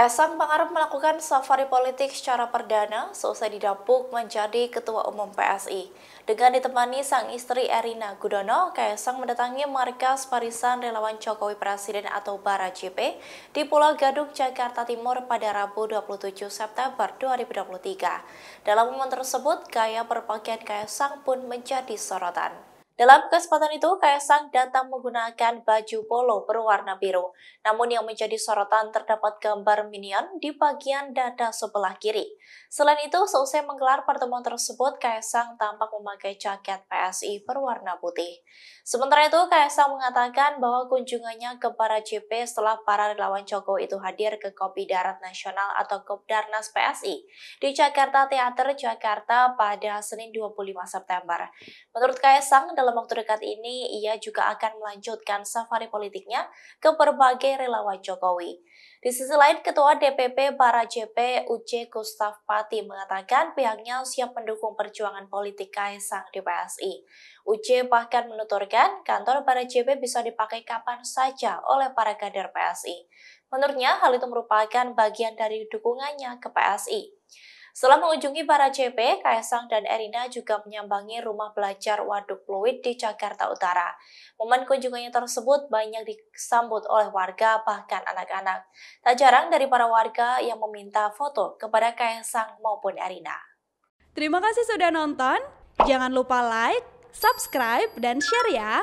Kaisang Pangarep melakukan safari politik secara perdana seusai didapuk menjadi Ketua Umum PSI. Dengan ditemani sang istri Erina Gudono, Kaisang mendatangi markas parisan Relawan Jokowi Presiden atau Bara JP di Pulau Gadung, Jakarta Timur pada Rabu 27 September 2023. Dalam momen tersebut, gaya berpakaian Kaisang pun menjadi sorotan. Dalam kesempatan itu, Kaisang datang menggunakan baju polo berwarna biru. Namun yang menjadi sorotan terdapat gambar minion di bagian dada sebelah kiri. Selain itu, seusai menggelar pertemuan tersebut, Kaisang tampak memakai jaket PSI berwarna putih. Sementara itu, Kaisang mengatakan bahwa kunjungannya ke para JP setelah para relawan Jokowi itu hadir ke Kopi Darat Nasional atau Kopdarnas PSI di Jakarta Teater Jakarta pada Senin 25 September. Menurut Kaisang, dalam dalam waktu dekat ini ia juga akan melanjutkan safari politiknya ke berbagai relawan Jokowi. Di sisi lain, Ketua DPP Para JP UC Gustaf Pati mengatakan pihaknya siap mendukung perjuangan politik Kaisang di PSI. UC bahkan menuturkan kantor Para JP bisa dipakai kapan saja oleh para kader PSI. Menurutnya, hal itu merupakan bagian dari dukungannya ke PSI. Setelah mengunjungi para CP, Kaisang dan Erina juga menyambangi rumah belajar Waduk Pluit di Jakarta Utara. Momen kunjungannya tersebut banyak disambut oleh warga, bahkan anak-anak. Tak jarang dari para warga yang meminta foto kepada Kaisang maupun Erina. Terima kasih sudah nonton. Jangan lupa like, subscribe, dan share ya!